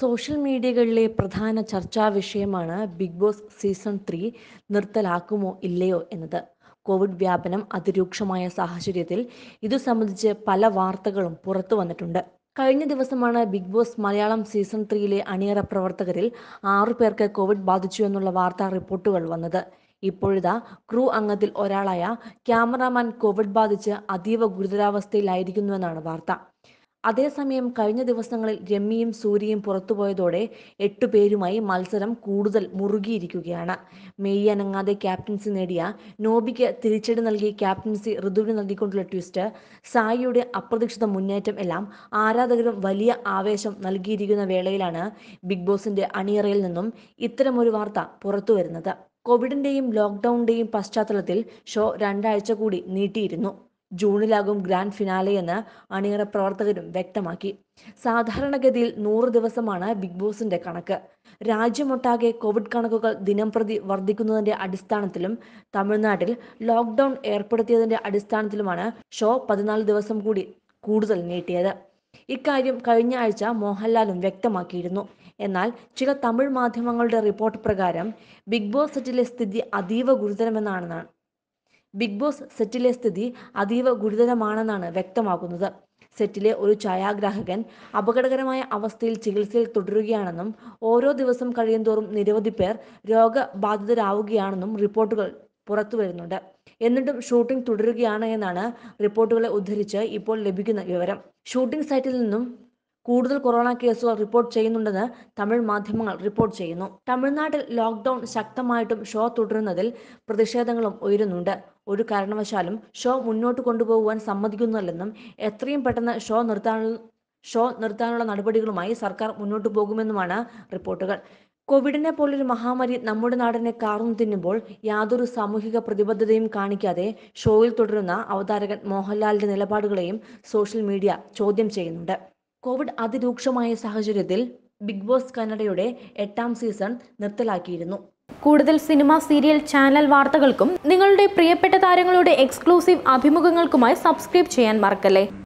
social മീഡിയകളിലെ പ്രധാന ചർച്ചാ വിഷയമാണ് ബിഗ് ബോസ് സീസൺ ത്രീ നിർത്തലാക്കുമോ ഇല്ലയോ എന്നത് കോവിഡ് വ്യാപനം അതിരൂക്ഷമായ സാഹചര്യത്തിൽ ഇതു സംബന്ധിച്ച് പല വാർത്തകളും പുറത്തു വന്നിട്ടുണ്ട് കഴിഞ്ഞ ദിവസമാണ് ബിഗ് ബോസ് മലയാളം സീസൺ ത്രീയിലെ അണിയറ പ്രവർത്തകരിൽ ആറു പേർക്ക് കോവിഡ് ബാധിച്ചു എന്നുള്ള വാർത്താ റിപ്പോർട്ടുകൾ വന്നത് ഇപ്പോഴിതാ ക്രൂ അംഗത്തിൽ ഒരാളായ ക്യാമറാമാൻ കോവിഡ് ബാധിച്ച് അതീവ ഗുരുതരാവസ്ഥയിലായിരിക്കുന്നുവെന്നാണ് വാർത്ത അതേസമയം കഴിഞ്ഞ ദിവസങ്ങളിൽ രമ്യയും സൂര്യയും പുറത്തുപോയതോടെ എട്ടുപേരുമായി മത്സരം കൂടുതൽ മുറുകിയിരിക്കുകയാണ് മെയ് അനങ്ങാതെ ക്യാപ്റ്റൻസി നേടിയ നോബിക്ക് തിരിച്ചടി നൽകി ക്യാപ്റ്റൻസി ഋതുവിന് നൽകിക്കൊണ്ടുള്ള ട്വിസ്റ്റ് സായിയുടെ അപ്രതീക്ഷിത മുന്നേറ്റം എല്ലാം ആരാധകരും വലിയ ആവേശം നൽകിയിരിക്കുന്ന വേളയിലാണ് ബിഗ് ബോസിന്റെ അണിയറയിൽ നിന്നും ഇത്തരമൊരു വാർത്ത പുറത്തുവരുന്നത് കോവിഡിന്റെയും ലോക്ക്ഡൌണിന്റെയും പശ്ചാത്തലത്തിൽ ഷോ രണ്ടാഴ്ച കൂടി നീട്ടിയിരുന്നു ജൂണിലാകും ഗ്രാൻഡ് ഫിനാലെയെന്ന് അണിയറ പ്രവർത്തകരും വ്യക്തമാക്കി സാധാരണഗതിയിൽ നൂറ് ദിവസമാണ് ബിഗ് ബോസിന്റെ കണക്ക് രാജ്യമൊട്ടാകെ കോവിഡ് കണക്കുകൾ ദിനം പ്രതി വർദ്ധിക്കുന്നതിന്റെ അടിസ്ഥാനത്തിലും തമിഴ്നാട്ടിൽ ലോക്ക്ഡൌൺ ഏർപ്പെടുത്തിയതിന്റെ അടിസ്ഥാനത്തിലുമാണ് ഷോ പതിനാല് ദിവസം കൂടി കൂടുതൽ നീട്ടിയത് ഇക്കാര്യം കഴിഞ്ഞ ആഴ്ച മോഹൻലാലും വ്യക്തമാക്കിയിരുന്നു എന്നാൽ ചില തമിഴ് മാധ്യമങ്ങളുടെ റിപ്പോർട്ട് പ്രകാരം ബിഗ് ബോസ് സെറ്റിലെ സ്ഥിതി അതീവ ഗുരുതരമെന്നാണെന്നാണ് ബിഗ് ബോസ് സെറ്റിലെ സ്ഥിതി അതീവ ഗുരുതരമാണെന്നാണ് വ്യക്തമാക്കുന്നത് സെറ്റിലെ ഒരു ഛായാഗ്രാഹകൻ അപകടകരമായ അവസ്ഥയിൽ ചികിത്സയിൽ തുടരുകയാണെന്നും ഓരോ ദിവസം കഴിയുന്തോറും നിരവധി പേർ രോഗബാധിതരാവുകയാണെന്നും റിപ്പോർട്ടുകൾ പുറത്തു വരുന്നുണ്ട് എന്നിട്ടും ഷൂട്ടിംഗ് തുടരുകയാണ് എന്നാണ് റിപ്പോർട്ടുകളെ ഉദ്ധരിച്ച് ഇപ്പോൾ ലഭിക്കുന്ന വിവരം ഷൂട്ടിംഗ് സൈറ്റിൽ നിന്നും കൂടുതൽ കൊറോണ കേസുകൾ റിപ്പോർട്ട് ചെയ്യുന്നുണ്ടെന്ന് തമിഴ് മാധ്യമങ്ങൾ റിപ്പോർട്ട് ചെയ്യുന്നു തമിഴ്നാട്ടിൽ ലോക്ക്ഡൌൺ ശക്തമായിട്ടും ഷോ തുടരുന്നതിൽ പ്രതിഷേധങ്ങളും ഉയരുന്നുണ്ട് ഒരു കാരണവശാലും ഷോ മുന്നോട്ട് കൊണ്ടുപോകുവാൻ സമ്മതിക്കുന്നില്ലെന്നും എത്രയും പെട്ടെന്ന് ഷോ നിർത്താൻ ഷോ നിർത്താനുള്ള നടപടികളുമായി സർക്കാർ മുന്നോട്ട് പോകുമെന്നുമാണ് റിപ്പോർട്ടുകൾ കോവിഡിനെ പോലൊരു മഹാമാരി നമ്മുടെ നാടിനെ കാർന്നു തിന്നുമ്പോൾ യാതൊരു സാമൂഹിക പ്രതിബദ്ധതയും കാണിക്കാതെ ഷോയിൽ തുടരുന്ന അവതാരകൻ മോഹൻലാലിന്റെ നിലപാടുകളെയും സോഷ്യൽ മീഡിയ ചോദ്യം ചെയ്യുന്നുണ്ട് കോവിഡ് അതിരൂക്ഷമായ സാഹചര്യത്തിൽ ബിഗ് ബോസ് കന്നഡയുടെ എട്ടാം സീസൺ നിർത്തലാക്കിയിരുന്നു കൂടുതൽ സിനിമ സീരിയൽ ചാനൽ വാർത്തകൾക്കും നിങ്ങളുടെ പ്രിയപ്പെട്ട താരങ്ങളുടെ എക്സ്ക്ലൂസീവ് അഭിമുഖങ്ങൾക്കുമായി സബ്സ്ക്രൈബ് ചെയ്യാൻ മറക്കല്ലേ